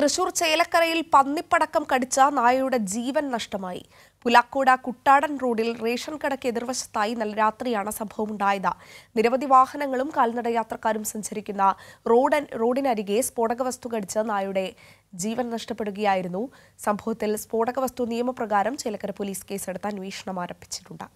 തൃശൂർ ചേലക്കരയിൽ പന്നിപ്പടക്കം കടിച്ച നായയുടെ ജീവൻ നഷ്ടമായി പുലാക്കോട് കുട്ടാടൻ റോഡിൽ റേഷൻ കടയ്ക്ക് എതിർവശത്തായി നല്ല രാത്രിയാണ് സംഭവമുണ്ടായത് നിരവധി വാഹനങ്ങളും കാൽനട യാത്രക്കാരും സഞ്ചരിക്കുന്ന റോഡ് റോഡിനരികെ സ്ഫോടക വസ്തു കടിച്ച നായയുടെ ജീവൻ നഷ്ടപ്പെടുകയായിരുന്നു സംഭവത്തിൽ സ്ഫോടക വസ്തു നിയമപ്രകാരം ചേലക്കര പോലീസ് കേസെടുത്ത് അന്വേഷണം ആരംഭിച്ചിട്ടുണ്ട്